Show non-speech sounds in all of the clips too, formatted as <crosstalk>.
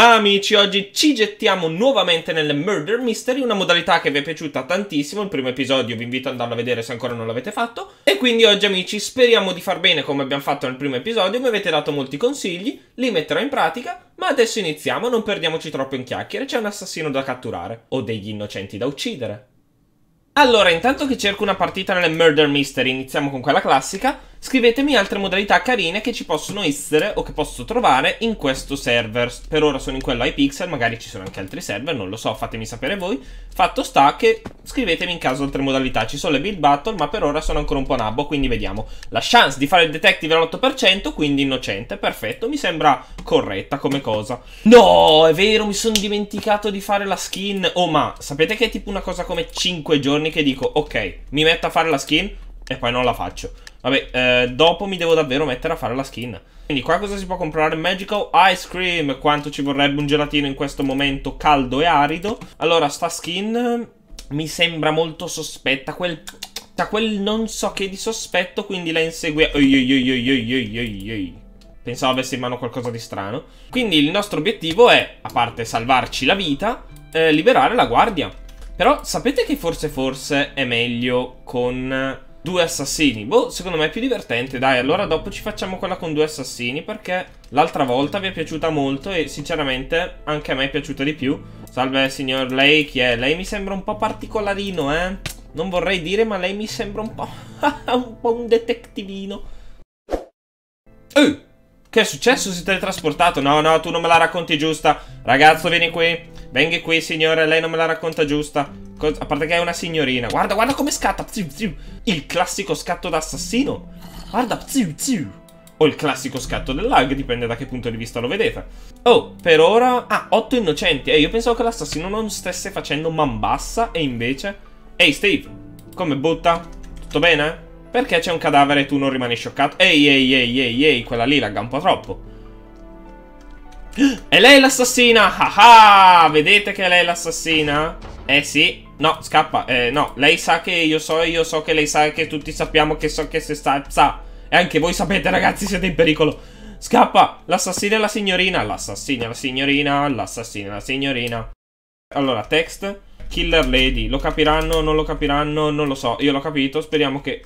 Amici, oggi ci gettiamo nuovamente nel Murder Mystery, una modalità che vi è piaciuta tantissimo, il primo episodio vi invito ad andarlo a vedere se ancora non l'avete fatto. E quindi oggi amici speriamo di far bene come abbiamo fatto nel primo episodio, mi avete dato molti consigli, li metterò in pratica, ma adesso iniziamo, non perdiamoci troppo in chiacchiere, c'è un assassino da catturare, o degli innocenti da uccidere. Allora, intanto che cerco una partita nelle Murder Mystery, iniziamo con quella classica, Scrivetemi altre modalità carine che ci possono essere o che posso trovare in questo server. Per ora sono in quello iPixel, magari ci sono anche altri server, non lo so, fatemi sapere voi. Fatto sta che scrivetemi in caso altre modalità, ci sono le build battle, ma per ora sono ancora un po' nabbo, quindi vediamo. La chance di fare il detective è all'8%, quindi innocente, perfetto, mi sembra corretta come cosa. No, è vero, mi sono dimenticato di fare la skin. Oh ma, sapete che è tipo una cosa come 5 giorni che dico, ok, mi metto a fare la skin e poi non la faccio. Vabbè, eh, dopo mi devo davvero mettere a fare la skin. Quindi qua cosa si può comprare? Magical Ice Cream, quanto ci vorrebbe un gelatino in questo momento caldo e arido. Allora, sta skin mi sembra molto sospetta, quel... quel non so che di sospetto, quindi la insegue... Pensavo avesse in mano qualcosa di strano. Quindi il nostro obiettivo è, a parte salvarci la vita, eh, liberare la guardia. Però sapete che forse forse è meglio con due assassini. Boh, secondo me è più divertente. Dai, allora dopo ci facciamo quella con due assassini perché l'altra volta vi è piaciuta molto e sinceramente anche a me è piaciuta di più. Salve signor, lei chi è? Lei mi sembra un po' particolarino, eh? Non vorrei dire, ma lei mi sembra un po'... <laughs> un po' un detectivino. Ehi! Che è successo? Si è teletrasportato? No, no, tu non me la racconti giusta. Ragazzo, vieni qui. Venga qui, signore, lei non me la racconta giusta. A parte che è una signorina. Guarda, guarda come scatta. Pziu, pziu. Il classico scatto d'assassino. Guarda, pziu, pziu. O il classico scatto del lag, dipende da che punto di vista lo vedete. Oh, per ora... Ah, otto innocenti. E eh, io pensavo che l'assassino non stesse facendo man bassa e invece... Ehi, Steve, come butta? Tutto bene? Perché c'è un cadavere e tu non rimani scioccato? Ehi, ehi, ehi, ehi, ehi, quella lì lagga un po' troppo. E <gasps> lei è l'assassina! Ah ah! Vedete che lei è l'assassina? Eh sì. No, scappa. Eh, no, lei sa che io so, e io so che lei sa che tutti sappiamo che so che se sta... sa. E anche voi sapete, ragazzi, siete in pericolo. Scappa! L'assassina è la signorina. L'assassina è la signorina. L'assassina è la signorina. Allora, text. Killer Lady. Lo capiranno, non lo capiranno, non lo so. Io l'ho capito, speriamo che...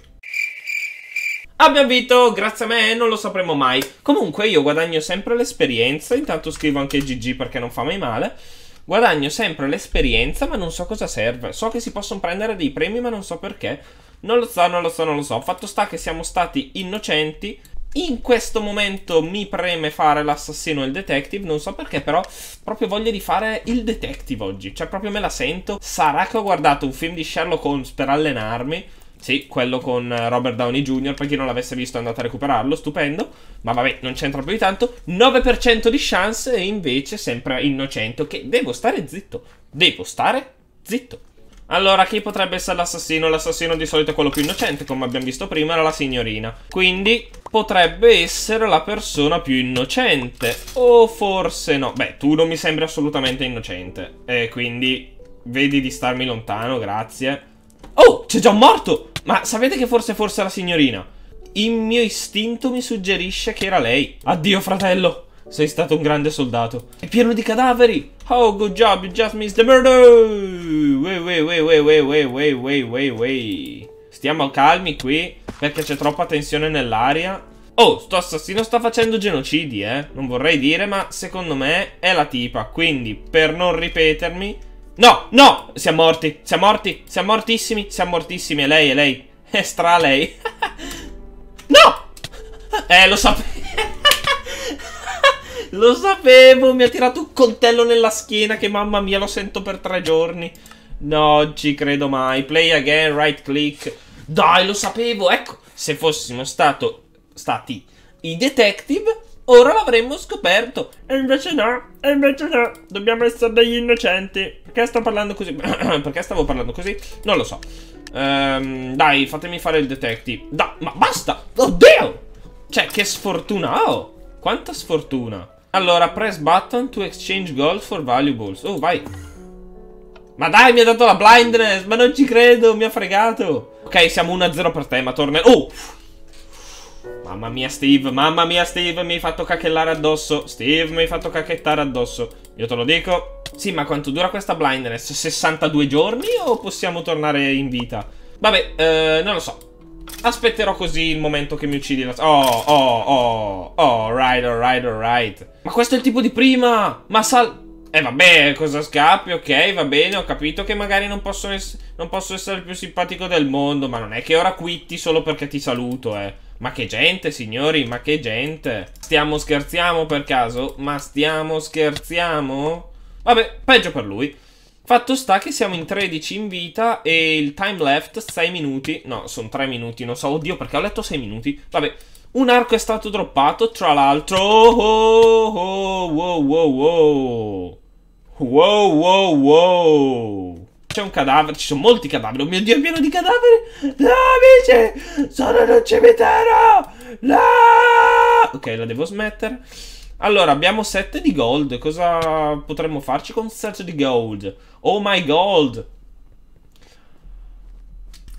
Abbiamo vinto, grazie a me, non lo sapremo mai. Comunque io guadagno sempre l'esperienza, intanto scrivo anche GG perché non fa mai male. Guadagno sempre l'esperienza, ma non so cosa serve. So che si possono prendere dei premi, ma non so perché. Non lo so, non lo so, non lo so. Fatto sta che siamo stati innocenti. In questo momento mi preme fare l'assassino e il detective, non so perché però proprio voglio di fare il detective oggi, cioè proprio me la sento. Sarà che ho guardato un film di Sherlock Holmes per allenarmi? Sì, quello con eh, Robert Downey Jr. Per chi non l'avesse visto è andato a recuperarlo, stupendo. Ma vabbè, non c'entra più di tanto. 9% di chance e invece sempre innocente. Ok, devo stare zitto. Devo stare zitto. Allora, chi potrebbe essere l'assassino? L'assassino di solito è quello più innocente, come abbiamo visto prima, era la signorina. Quindi potrebbe essere la persona più innocente. O forse no. Beh, tu non mi sembri assolutamente innocente. E quindi vedi di starmi lontano, grazie. Oh, c'è già un morto! Ma sapete che forse forse la signorina? Il mio istinto mi suggerisce che era lei. Addio, fratello! Sei stato un grande soldato. È pieno di cadaveri! Oh, good job, you just missed the murder! Wey, wey, wey, wey, wey, wey, wey, wey, wey. Stiamo calmi qui, perché c'è troppa tensione nell'aria. Oh, sto assassino sta facendo genocidi, eh. Non vorrei dire, ma secondo me è la tipa. Quindi, per non ripetermi, No, no, siamo morti, siamo morti, siamo mortissimi, siamo mortissimi, è lei, è lei, <laughs> è stra lei. <laughs> no! Eh, lo sapevo. <laughs> lo sapevo, mi ha tirato un coltello nella schiena che mamma mia lo sento per tre giorni. No, ci credo mai. Play again, right click. Dai, lo sapevo, ecco, se fossimo stato, stati i detective Ora l'avremmo scoperto. E invece no, e invece no. Dobbiamo essere degli innocenti. Perché sto parlando così? <clears throat> Perché stavo parlando così? Non lo so. Ehm, dai, fatemi fare il detective. Da, ma basta! Oddio! Cioè, che sfortuna ho! Oh, quanta sfortuna! Allora, press button to exchange gold for valuables. Oh, vai! Ma dai, mi ha dato la blindness! Ma non ci credo, mi ha fregato! Ok, siamo 1-0 per te, ma tornerò... Oh! Mamma mia Steve, mamma mia Steve, mi hai fatto cacchellare addosso. Steve, mi hai fatto cacchettare addosso. Io te lo dico. Sì, ma quanto dura questa blindness? 62 giorni o possiamo tornare in vita? Vabbè, eh, non lo so. Aspetterò così il momento che mi uccidi la... Oh, oh, oh, oh, right, alright, alright. Ma questo è il tipo di prima! Ma sal... Eh vabbè, cosa scappi? Ok, va bene, ho capito che magari non posso, non posso essere il più simpatico del mondo, ma non è che ora quitti solo perché ti saluto, eh. Ma che gente, signori, ma che gente. Stiamo scherziamo per caso? Ma stiamo scherziamo? Vabbè, peggio per lui. Fatto sta che siamo in 13 in vita e il time left 6 minuti. No, sono 3 minuti, non so, oddio perché ho letto 6 minuti. Vabbè, un arco è stato droppato, tra l'altro... Oh, oh, oh, oh wow, wow, wow. Wow, wow, wow. C'è un cadavere, ci sono molti cadaveri. Oh mio dio, è pieno di cadaveri. No, amici, sono in un cimitero. No. Ok, la devo smettere. Allora, abbiamo 7 di gold. Cosa potremmo farci con 7 di gold? Oh my gold.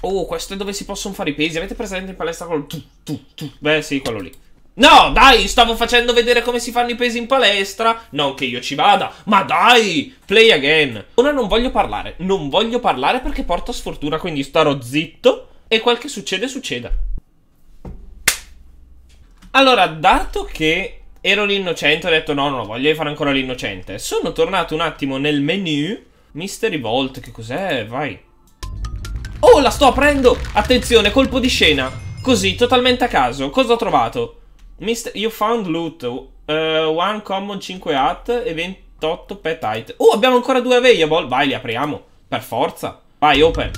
Oh, questo è dove si possono fare i pesi. Avete presente in palestra quello... Tu, tu, tu. Beh, sì, quello lì. No, dai, stavo facendo vedere come si fanno i pesi in palestra. Non che io ci vada, ma dai, play again. Ora non voglio parlare, non voglio parlare perché porta sfortuna, quindi starò zitto e quel che succede, succeda. Allora, dato che ero l'innocente, ho detto no, no, voglio fare ancora l'innocente. Sono tornato un attimo nel menu. Mystery Vault, che cos'è? Vai. Oh, la sto aprendo! Attenzione, colpo di scena. Così, totalmente a caso. Cosa ho trovato? Mister, you found loot. Uh, one common 5 hat e 28 pet height. Oh, abbiamo ancora due available. Vai, li apriamo. Per forza. Vai, open.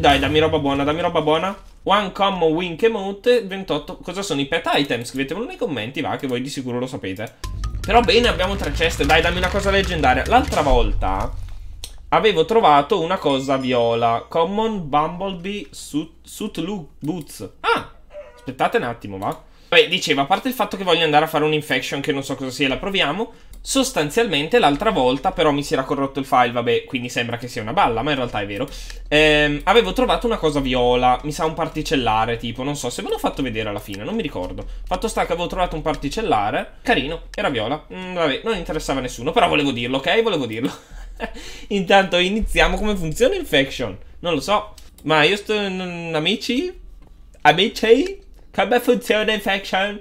Dai, dammi roba buona, dammi roba buona. One common wink emote 28. Cosa sono i pet item? Scrivetemelo nei commenti, va, che voi di sicuro lo sapete. Però bene, abbiamo tre ceste. Dai, dammi una cosa leggendaria. L'altra volta avevo trovato una cosa viola. Common Bumblebee suit, suit Look Boots. Ah, Aspettate un attimo, va? Beh, dicevo, a parte il fatto che voglio andare a fare un'infection che non so cosa sia, la proviamo. Sostanzialmente l'altra volta però mi si era corrotto il file, vabbè, quindi sembra che sia una balla, ma in realtà è vero. Ehm, avevo trovato una cosa viola, mi sa un particellare tipo, non so se ve l'ho fatto vedere alla fine, non mi ricordo. Fatto sta che avevo trovato un particellare, carino, era viola, mm, vabbè, non interessava a nessuno, però volevo dirlo, ok? Volevo dirlo. <laughs> Intanto iniziamo come funziona Infection, non lo so, ma io sto... amici? Amici? Come funziona Infection?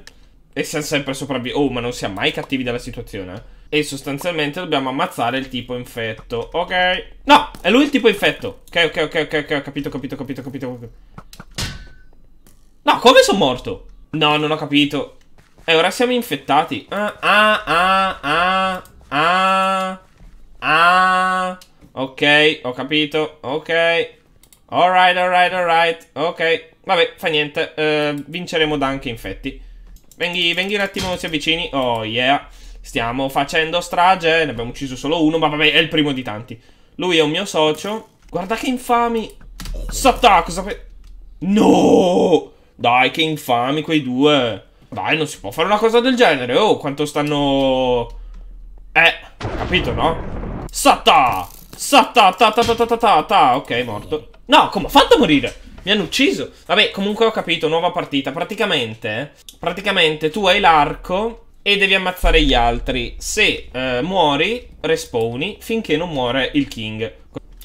E siamo sempre sopravvissuti. Oh, ma non siamo mai cattivi dalla situazione. Eh. E sostanzialmente dobbiamo ammazzare il tipo infetto. Ok. No, è lui il tipo infetto. Ok, ok, ok, ok, ok. Ho capito, capito, capito, capito. No, come sono morto? No, non ho capito. E ora siamo infettati. Ah, ah, ah, ah, ah. Ah. Ok, ho capito. Ok. Alright, alright, alright. Ok. Vabbè, fa niente. Eh, vinceremo da anche infetti. Venghi, venghi un attimo, si avvicini. Oh, yeah. Stiamo facendo strage. Ne abbiamo ucciso solo uno, ma vabbè, è il primo di tanti. Lui è un mio socio. Guarda che infami. Satà, cosa fai? No! Dai, che infami quei due. Dai, non si può fare una cosa del genere. Oh, quanto stanno... Eh, capito, no? Satà! Satà, ta ta ta ta ta ta, ok, morto. No, come ho fatto morire? Mi hanno ucciso. Vabbè, comunque ho capito, nuova partita. Praticamente, praticamente tu hai l'arco e devi ammazzare gli altri. Se eh, muori, respawni finché non muore il king.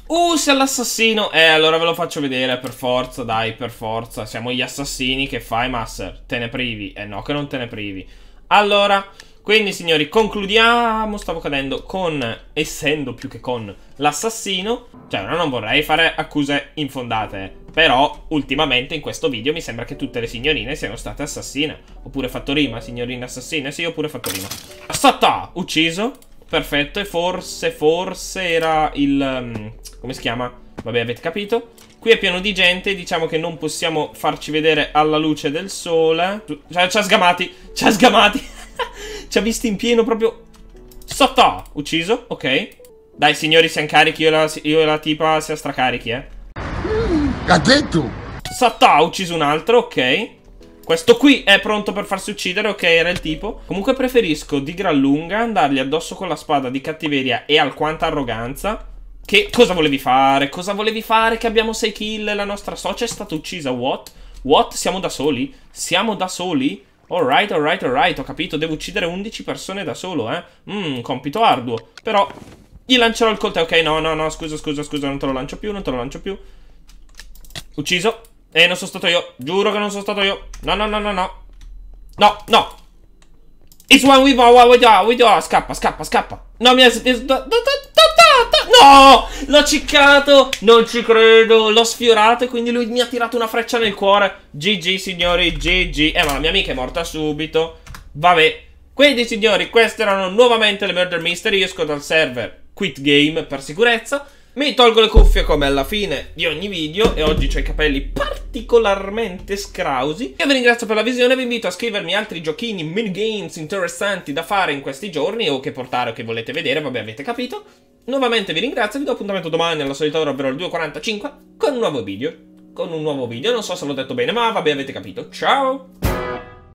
Uh, sei l'assassino... Eh, allora ve lo faccio vedere, per forza, dai, per forza. Siamo gli assassini che fai, Master. Te ne privi. Eh no, che non te ne privi. Allora... Quindi signori concludiamo, stavo cadendo, con, essendo più che con, l'assassino Cioè non vorrei fare accuse infondate Però ultimamente in questo video mi sembra che tutte le signorine siano state assassine Oppure fatto rima, signorina assassina. sì oppure fatto rima Assata, ucciso, perfetto E forse, forse era il, um, come si chiama? Vabbè avete capito Qui è pieno di gente, diciamo che non possiamo farci vedere alla luce del sole Ci cioè, ha sgamati, ci ha sgamati ci ha visti in pieno proprio... Sotto! Ucciso, ok. Dai signori, siamo carichi, io e la, io e la tipa siamo stracarichi, eh. Mm, ha detto! Sotto, ha ucciso un altro, ok. Questo qui è pronto per farsi uccidere, ok, era il tipo. Comunque preferisco di gran lunga andargli addosso con la spada di cattiveria e alquanta arroganza. Che cosa volevi fare? Cosa volevi fare che abbiamo 6 kill? La nostra socia è stata uccisa, what? What? Siamo da soli? Siamo da soli? Alright, alright, alright, ho capito, devo uccidere 11 persone da solo, eh. Mmm, compito arduo. Però gli lancerò il coltello. Ok, no, no, no, scusa, scusa, scusa, non te lo lancio più, non te lo lancio più. Ucciso. Eh, non sono stato io. Giuro che non sono stato io. No, no, no, no, no. No, no. It's one we we do, we do. Scappa, scappa, scappa. No, mi ha... No! L'ho ciccato! Non ci credo! L'ho sfiorato e quindi lui mi ha tirato una freccia nel cuore. GG, signori, GG. Eh, ma la mia amica è morta subito. Vabbè. Quindi, signori, queste erano nuovamente le Murder Mystery. Io esco dal server Quit Game per sicurezza. Mi tolgo le cuffie come alla fine di ogni video e oggi ho i capelli particolarmente scrausi. Io vi ringrazio per la visione, vi invito a scrivermi altri giochini, minigames interessanti da fare in questi giorni o che portare o che volete vedere, vabbè avete capito. Nuovamente vi ringrazio, vi do appuntamento domani alla solita ora, ovvero alle 2.45, con un nuovo video. Con un nuovo video, non so se l'ho detto bene, ma vabbè avete capito. Ciao!